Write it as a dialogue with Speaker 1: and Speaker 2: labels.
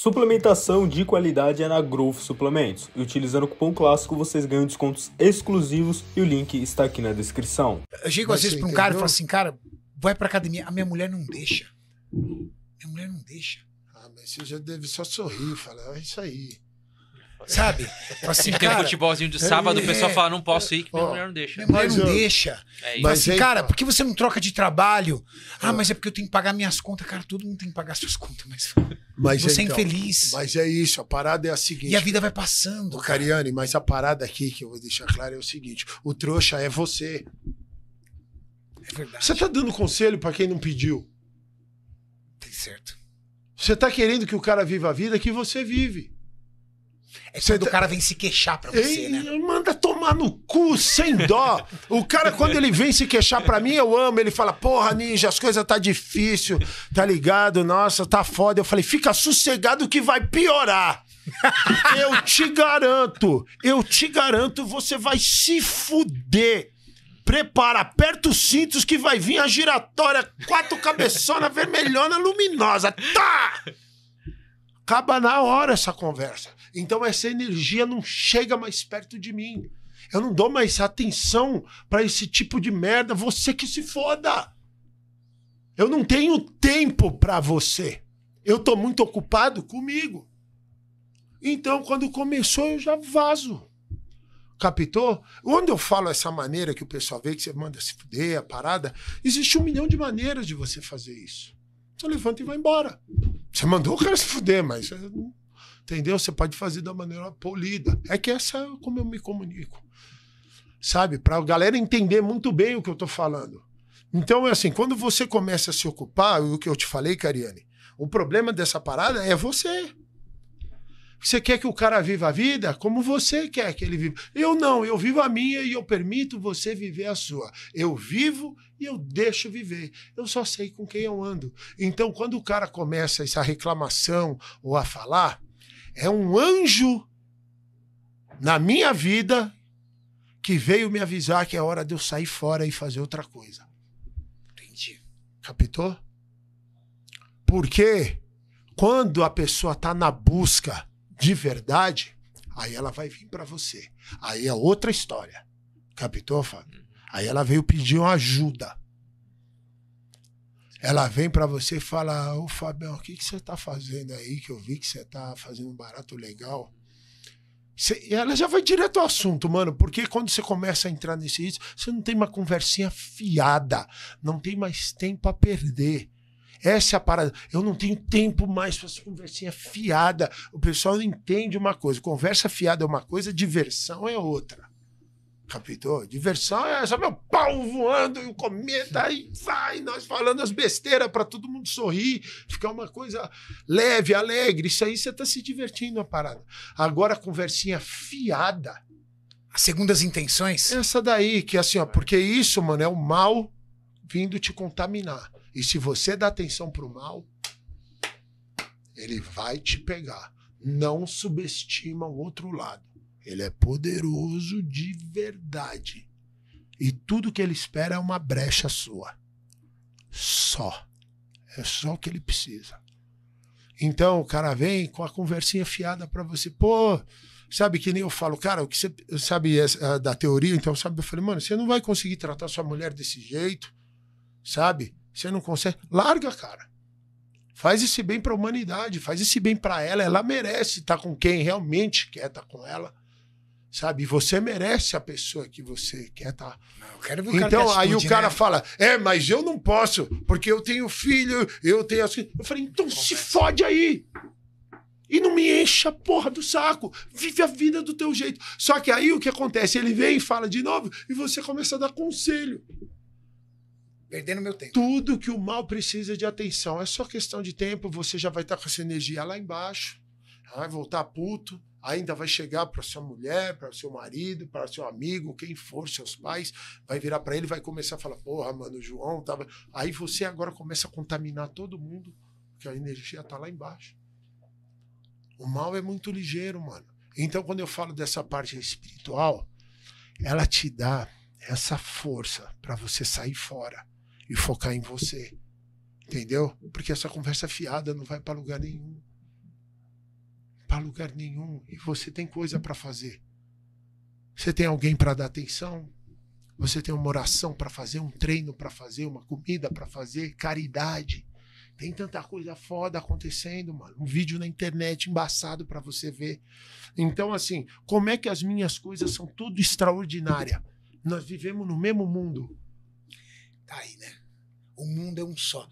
Speaker 1: Suplementação de qualidade é na Growth Suplementos e utilizando o cupom clássico vocês ganham descontos exclusivos e o link está aqui na descrição. Eu chego às vezes para um cara e falo assim, cara, vai para academia, a minha mulher não deixa. Minha mulher não deixa. Ah, mas você já deve só sorrir, falar, ah, é isso aí. Sabe? Assim, tem um futebolzinho de sábado, é, o pessoal é. fala, não posso ir, que ó, mulher não deixa. Minha mulher não é- deixa. É assim, mas assim, é- aí, cara, por que você não troca de trabalho? Ah, mas é porque eu tenho que pagar minhas contas. Cara, todo mundo tem que pagar suas contas, mas, mas você é então, infeliz. Mas é isso, a parada é a seguinte. E a vida vai passando. Ô, Cariane, mas a parada aqui que eu vou deixar claro é o seguinte, o trouxa é você. É verdade. Você tá dando conselho para quem não pediu. Tem certo. Você tá querendo que o cara viva a vida que você vive. É quando o tá- cara vem se queixar pra você, Ei, né? Manda tomar no cu, sem dó. o cara, quando ele vem se queixar pra mim, eu amo. Ele fala, porra, ninja, as coisas tá difícil, tá ligado? Nossa, tá foda. Eu falei, fica sossegado que vai piorar. eu te garanto, eu te garanto, você vai se fuder prepara, aperta os cintos que vai vir a giratória, quatro cabeçona vermelhona luminosa. Tá! acaba na hora essa conversa. Então essa energia não chega mais perto de mim. Eu não dou mais atenção para esse tipo de merda. Você que se foda. Eu não tenho tempo para você. Eu tô muito ocupado comigo. Então, quando começou, eu já vazo. Capitou? quando eu falo essa maneira que o pessoal vê que você manda se fuder, a parada, existe um milhão de maneiras de você fazer isso. Você levanta e vai embora. Você mandou o cara se fuder, mas. Eh, entendeu? Você pode fazer da maneira polida. É que essa é como eu me comunico. Sabe? Para a galera entender muito bem o que eu estou falando. Então é assim, quando você começa a se ocupar, o que eu te falei, Cariane, o problema dessa parada é você. Você quer que o cara viva a vida como você quer que ele viva. Eu não, eu vivo a minha e eu permito você viver a sua. Eu vivo e eu deixo viver. Eu só sei com quem eu ando. Então, quando o cara começa essa reclamação ou a falar, é um anjo na minha vida que veio me avisar que é hora de eu sair fora e fazer outra coisa. Entendi. Capitou? Porque quando a pessoa está na busca de verdade, aí ela vai vir para você. Aí é outra história. Capitou, Fábio? Uhum. Aí ela veio pedir uma ajuda. Ela vem para você e fala: Ô Fabião, o que, que você tá fazendo aí? Que eu vi que você tá fazendo um barato legal. Você, ela já vai direto ao assunto, mano, porque quando você começa a entrar nesse isso, você não tem uma conversinha fiada, não tem mais tempo a perder. Essa é a parada. Eu não tenho tempo mais para essa conversinha fiada. O pessoal não entende uma coisa. Conversa fiada é uma coisa, diversão é outra. Capitão, Diversão é só meu pau voando e o cometa aí vai, nós falando as besteiras para todo mundo sorrir, ficar uma coisa leve, alegre. Isso aí você tá se divertindo a parada. Agora a conversinha fiada. As segundas intenções? Essa daí, que é assim, ó, porque isso, mano, é o mal vindo te contaminar. E se você dá atenção para o mal, ele vai te pegar. Não subestima o outro lado. Ele é poderoso de verdade. E tudo que ele espera é uma brecha sua. Só. É só o que ele precisa. Então o cara vem com a conversinha fiada para você. Pô, sabe que nem eu falo, cara, o que você sabe é da teoria, então sabe? Eu falei, mano, você não vai conseguir tratar sua mulher desse jeito, sabe? Você não consegue. Larga, cara. Faz esse bem para a humanidade, faz esse bem para ela. Ela merece estar com quem realmente quer estar com ela. Sabe? Você merece a pessoa que você quer estar. Não, então, aí o cara né? fala: É, mas eu não posso, porque eu tenho filho, eu tenho as. Eu falei: Então se fode aí. E não me encha a porra do saco. Vive a vida do teu jeito. Só que aí o que acontece? Ele vem e fala de novo e você começa a dar conselho perdendo meu tempo. Tudo que o mal precisa de atenção. É só questão de tempo, você já vai estar com essa energia lá embaixo, vai voltar puto, ainda vai chegar para sua mulher, para seu marido, para seu amigo, quem for, seus pais, vai virar para ele, vai começar a falar: "Porra, mano, o João tava". Aí você agora começa a contaminar todo mundo, porque a energia tá lá embaixo. O mal é muito ligeiro, mano. Então, quando eu falo dessa parte espiritual, ela te dá essa força para você sair fora e focar em você. Entendeu? Porque essa conversa fiada não vai para lugar nenhum. Para lugar nenhum. E você tem coisa para fazer. Você tem alguém para dar atenção. Você tem uma oração para fazer, um treino para fazer, uma comida para fazer, caridade. Tem tanta coisa foda acontecendo, mano. Um vídeo na internet embaçado para você ver. Então, assim, como é que as minhas coisas são tudo extraordinária? Nós vivemos no mesmo mundo. Tá aí, né? O mundo é um só.